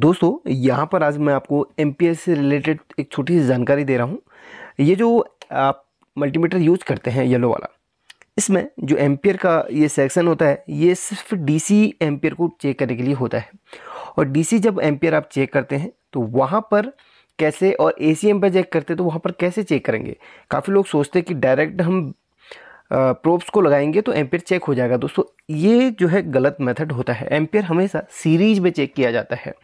दोस्तों यहाँ पर आज मैं आपको एम से रिलेटेड एक छोटी सी जानकारी दे रहा हूँ ये जो आप मल्टीमीटर यूज करते हैं येलो वाला इसमें जो एम्पियर का ये सेक्शन होता है ये सिर्फ डीसी एम्पियर को चेक करने के लिए होता है और डीसी जब एम्पियर आप चेक करते हैं तो वहाँ पर कैसे और ए सी एम चेक करते हैं तो वहाँ पर कैसे चेक करेंगे काफ़ी लोग सोचते हैं कि डायरेक्ट हम प्रोप्स को लगाएंगे तो एम्पियर चेक हो जाएगा दोस्तों ये जो है गलत मेथड होता है एम्पेयर हमेशा सीरीज में चेक किया जाता है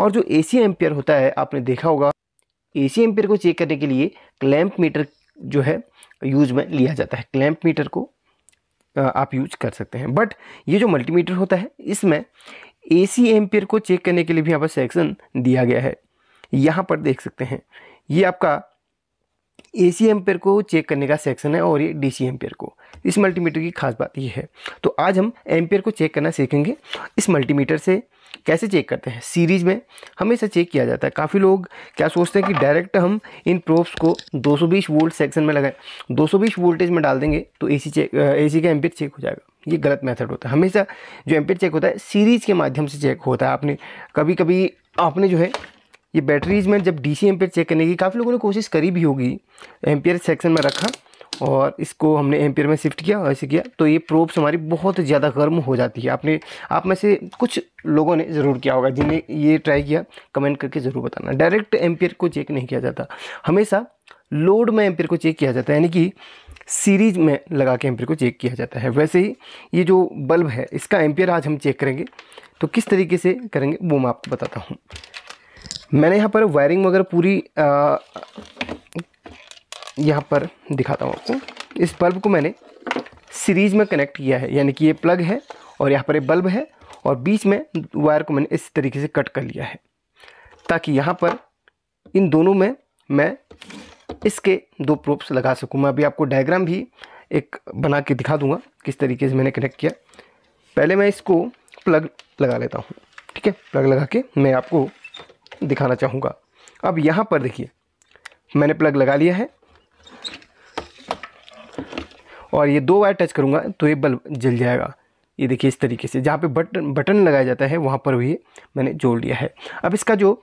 और जो ए सी एम्पेयर होता है आपने देखा होगा ए सी एम्पेयर को चेक करने के लिए क्लैम्प मीटर जो है यूज में लिया जाता है क्लैम्प मीटर को आप यूज कर सकते हैं बट ये जो मल्टीमीटर होता है इसमें ए सी एम्पेयर को चेक करने के लिए भी यहाँ पर सेक्शन दिया गया है यहाँ पर देख सकते हैं ये आपका ए सी एम्पेयर को चेक करने का सेक्शन है और ये डी सी एम्पेयर को इस मल्टीमीटर की खास बात ये है तो आज हम एम्पेयर को चेक करना सीखेंगे इस मल्टीमीटर से कैसे चेक करते हैं सीरीज़ में हमेशा चेक किया जाता है काफ़ी लोग क्या सोचते हैं कि डायरेक्ट हम इन प्रोब्स को 220 वोल्ट सेक्शन में लगाएं 220 वोल्टेज में डाल देंगे तो एसी चेक एसी का एम्पियर चेक हो जाएगा ये गलत मेथड होता है हमेशा जो एम्पियर चेक होता है सीरीज़ के माध्यम से चेक होता है आपने कभी कभी आपने जो है ये बैटरीज में जब डी सी चेक करने की काफ़ी लोगों ने कोशिश करी भी होगी एम्पियर सेक्शन में रखा और इसको हमने एम्पियर में शिफ्ट किया ऐसे किया तो ये प्रोब्स हमारी बहुत ज़्यादा गर्म हो जाती है आपने आप में से कुछ लोगों ने ज़रूर किया होगा जिन्हें ये ट्राई किया कमेंट करके ज़रूर बताना डायरेक्ट एम्पियर को चेक नहीं किया जाता हमेशा लोड में एम्पियर को चेक किया जाता है यानी कि सीरीज में लगा के एम्पियर को चेक किया जाता है वैसे ही ये जो बल्ब है इसका एम्पियर आज हम चेक करेंगे तो किस तरीके से करेंगे वो मैं आपको बताता हूँ मैंने यहाँ पर वायरिंग वगैरह पूरी यहाँ पर दिखाता हूँ आपको इस बल्ब को मैंने सीरीज में कनेक्ट किया है यानी कि ये प्लग है और यहाँ पर ये बल्ब है और बीच में वायर को मैंने इस तरीके से कट कर लिया है ताकि यहाँ पर इन दोनों में मैं इसके दो प्रोप्स लगा सकूँ मैं अभी आपको डायग्राम भी एक बना के दिखा दूंगा किस तरीके से मैंने कनेक्ट किया पहले मैं इसको प्लग लगा लेता हूँ ठीक है प्लग लगा के मैं आपको दिखाना चाहूँगा अब यहाँ पर देखिए मैंने प्लग लगा लिया है और ये दो वायर टच करूँगा तो ये बल्ब जल जाएगा ये देखिए इस तरीके से जहाँ पे बटन बटन लगाया जाता है वहाँ पर भी मैंने जोड़ लिया है अब इसका जो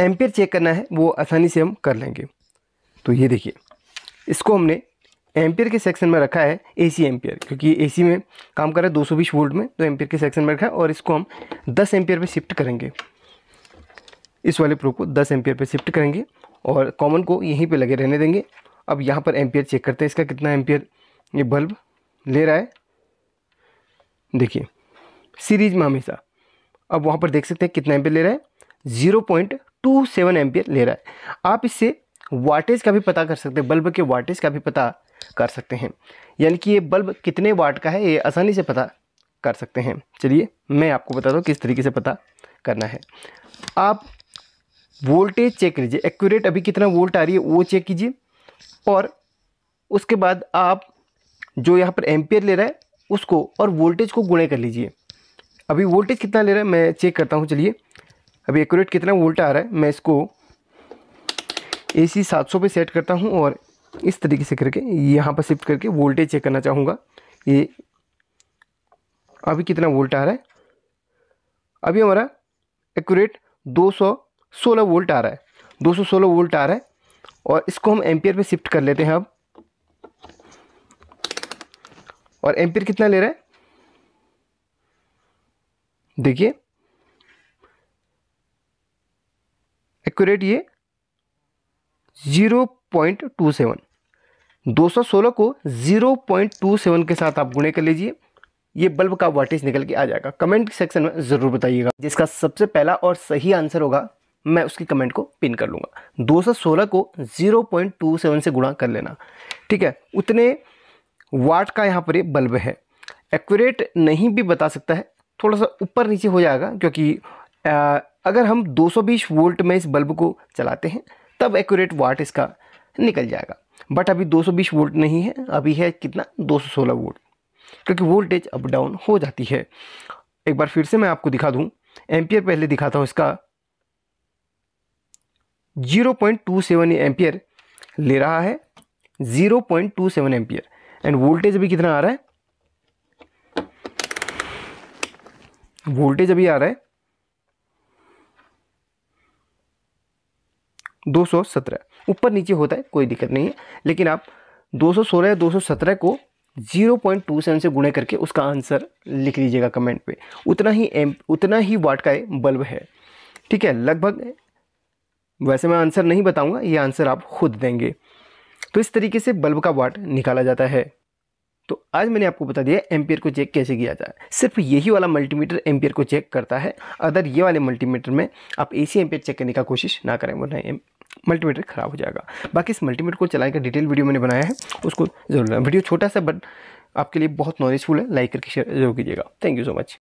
एम्पियर चेक करना है वो आसानी से हम कर लेंगे तो ये देखिए इसको हमने एम्पियर के सेक्शन में रखा है एसी एम्पियर क्योंकि एसी में काम कर रहा है 220 वोल्ट में तो एम्पियर के सेक्शन में रखा है और इसको हम 10 एम्पियर में शिफ्ट करेंगे इस वाले प्रो को दस एम्पियर पर शिफ्ट करेंगे और कॉमन को यहीं पर लगे रहने देंगे अब यहाँ पर एम्पियर चेक करते हैं इसका कितना एम्पियर ये बल्ब ले रहा है देखिए सीरीज में हमेशा अब वहाँ पर देख सकते हैं कितना एम्पियर ले रहा है zero point two seven ampere ले रहा है आप इससे वाटेज का भी पता कर सकते हैं बल्ब के वाटेज का भी पता कर सकते हैं यानी कि ये बल्ब कितने वाट का है ये आसानी से पता कर सकते हैं चलिए मैं आपको बता दूँ किस तरीके से पता करना है आप वोल्टेज चेक कीजिए एक्यूरेट अभी कितना वोल्ट आ रही है वो चेक कीजिए और उसके बाद आप जो यहाँ पर एम्पियर ले रहा है उसको और वोल्टेज को गुणे कर लीजिए अभी वोल्टेज कितना ले रहा है मैं चेक करता हूँ चलिए अभी एक्यूरेट कितना वोल्ट आ रहा है मैं इसको ए सी सात सौ पर सेट करता हूँ और इस तरीके से करके यहाँ पर शिफ्ट करके वोल्टेज चेक करना चाहूँगा ये अभी कितना वोल्ट आ रहा है अभी हमारा एक्यूरेट दो सौ सोलह वोल्ट आ रहा है दो सौ सोलह वोल्ट आ रहा है और इसको हम एम्पियर पे शिफ्ट कर लेते हैं अब और एम्पियर कितना ले रहा है देखिए एक्यूरेट ये ज़ीरो पॉइंट टू सेवन दो सौ सोलह को ज़ीरो पॉइंट टू सेवन के साथ आप गुणे कर लीजिए ये बल्ब का वाटेज निकल के आ जाएगा कमेंट सेक्शन में ज़रूर बताइएगा जिसका सबसे पहला और सही आंसर होगा मैं उसकी कमेंट को पिन कर लूँगा 216 को 0.27 से गुणा कर लेना ठीक है उतने वाट का यहाँ पर ये बल्ब है एक्यूरेट नहीं भी बता सकता है थोड़ा सा ऊपर नीचे हो जाएगा क्योंकि आ, अगर हम 220 वोल्ट में इस बल्ब को चलाते हैं तब एक्यूरेट वाट इसका निकल जाएगा बट अभी 220 वोल्ट नहीं है अभी है कितना 216 वोल्ट क्योंकि वोल्टेज अप डाउन हो जाती है एक बार फिर से मैं आपको दिखा दूँ एम्पियर पहले दिखाता हूँ इसका zero point two seven ampere ले रहा है zero point two seven ampere and voltage अभी कितना आ रहा है वोल्टेज अभी आ रहा है दो सौ सत्रह ऊपर नीचे होता है कोई दिक्कत नहीं है लेकिन आप दो सौ सोलह या दो सौ सत्रह को जीरो पॉइंट टू सेवन से गुणे करके उसका आंसर लिख लीजिएगा कमेंट पे उतना ही एम उतना ही वाट का बल्ब है ठीक है लगभग वैसे मैं आंसर नहीं बताऊंगा ये आंसर आप खुद देंगे तो इस तरीके से बल्ब का वाट निकाला जाता है तो आज मैंने आपको बता दिया एम्पियर को चेक कैसे किया जाए सिर्फ यही वाला मल्टीमीटर एम्पियर को चेक करता है अदर ये वाले मल्टीमीटर में आप ए सी चेक करने का कोशिश ना करें वरना मल्टीमीटर ख़राब हो जाएगा बाकी इस मल्टीमीटर को चलाने का डिटेल वीडियो मैंने बनाया है उसको जरूर वीडियो छोटा सा बट आपके लिए बहुत नॉलेजफुल है लाइक करके शेयर जरूर कीजिएगा थैंक यू सो मच